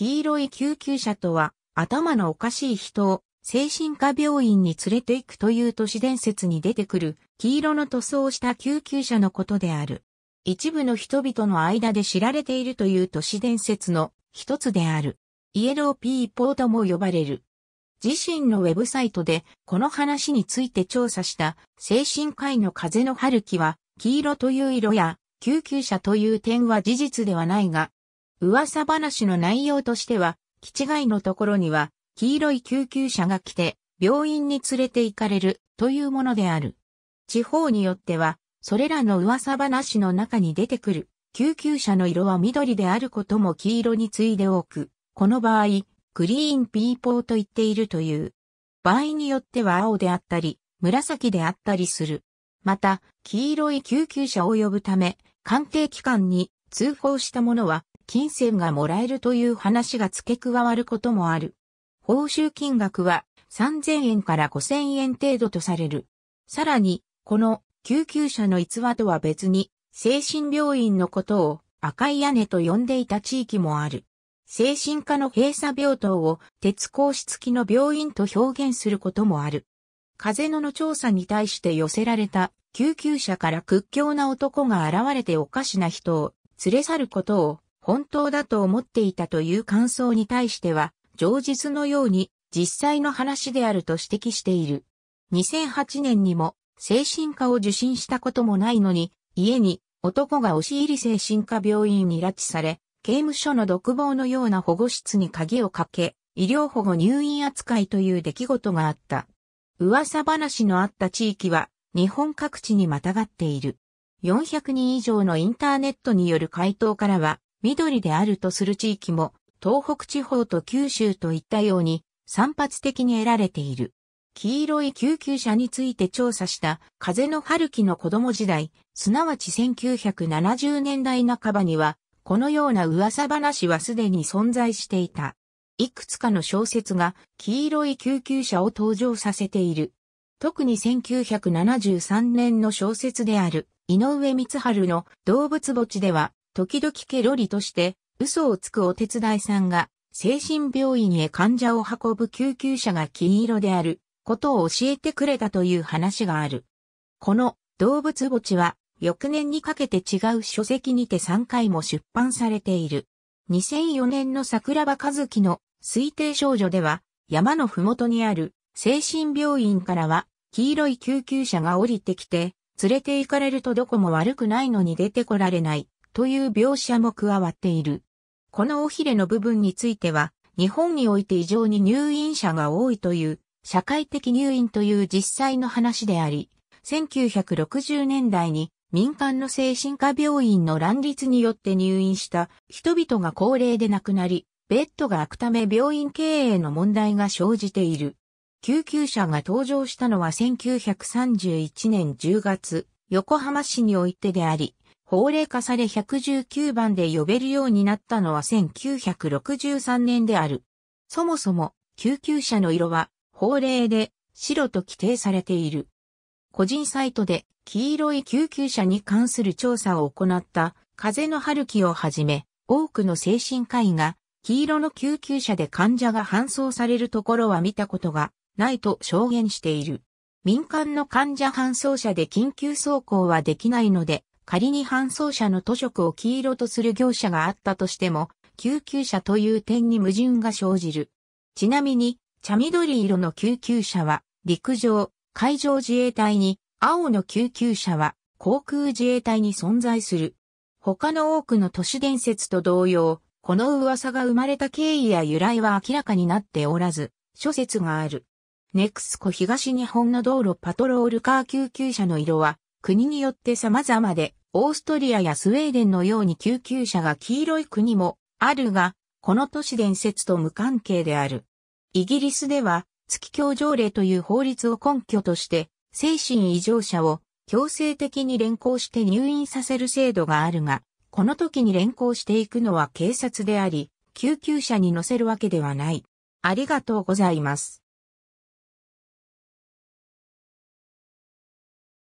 黄色い救急車とは、頭のおかしい人を精神科病院に連れて行くという都市伝説に出てくる黄色の塗装した救急車のことである。一部の人々の間で知られているという都市伝説の一つである。イエローピーポーとも呼ばれる。自身のウェブサイトでこの話について調査した精神科医の風の春樹は黄色という色や救急車という点は事実ではないが噂話の内容としては、基地いのところには、黄色い救急車が来て、病院に連れて行かれるというものである。地方によっては、それらの噂話の中に出てくる、救急車の色は緑であることも黄色に次いで多く、この場合、グリーンピーポーと言っているという。場合によっては青であったり、紫であったりする。また、黄色い救急車を呼ぶため、関係機関に通報したものは、金銭がもらえるという話が付け加わることもある。報酬金額は3000円から5000円程度とされる。さらに、この救急車の逸話とは別に、精神病院のことを赤い屋根と呼んでいた地域もある。精神科の閉鎖病棟を鉄格子付きの病院と表現することもある。風野の調査に対して寄せられた救急車から屈強な男が現れておかしな人を連れ去ることを本当だと思っていたという感想に対しては、上実のように実際の話であると指摘している。2008年にも精神科を受診したこともないのに、家に男が押し入り精神科病院に拉致され、刑務所の独房のような保護室に鍵をかけ、医療保護入院扱いという出来事があった。噂話のあった地域は日本各地にまたがっている。400人以上のインターネットによる回答からは、緑であるとする地域も、東北地方と九州といったように散発的に得られている。黄色い救急車について調査した風の春樹の子供時代、すなわち1970年代半ばには、このような噂話はすでに存在していた。いくつかの小説が黄色い救急車を登場させている。特に1973年の小説である井上光春の動物墓地では時々ケロリとして嘘をつくお手伝いさんが精神病院へ患者を運ぶ救急車が金色であることを教えてくれたという話がある。この動物墓地は翌年にかけて違う書籍にて3回も出版されている。2004年の桜庭和樹の推定少女では山のふもとにある精神病院からは黄色い救急車が降りてきて連れて行かれるとどこも悪くないのに出てこられないという描写も加わっている。この尾ひれの部分については、日本において異常に入院者が多いという、社会的入院という実際の話であり、1960年代に民間の精神科病院の乱立によって入院した人々が高齢で亡くなり、ベッドが空くため病院経営の問題が生じている。救急車が登場したのは1931年10月、横浜市においてであり、法令化され119番で呼べるようになったのは1963年である。そもそも、救急車の色は、法令で、白と規定されている。個人サイトで、黄色い救急車に関する調査を行った、風の春樹をはじめ、多くの精神科医が、黄色の救急車で患者が搬送されるところは見たことがないと証言している。民間の患者搬送車で緊急走行はできないので、仮に搬送車の塗色を黄色とする業者があったとしても、救急車という点に矛盾が生じる。ちなみに、茶緑色の救急車は、陸上、海上自衛隊に、青の救急車は、航空自衛隊に存在する。他の多くの都市伝説と同様、この噂が生まれた経緯や由来は明らかになっておらず、諸説がある。ネクスコ東日本の道路パトロールカー救急車の色は、国によって様々で、オーストリアやスウェーデンのように救急車が黄色い国もあるが、この都市伝説と無関係である。イギリスでは、月教条例という法律を根拠として、精神異常者を強制的に連行して入院させる制度があるが、この時に連行していくのは警察であり、救急車に乗せるわけではない。ありがとうございます。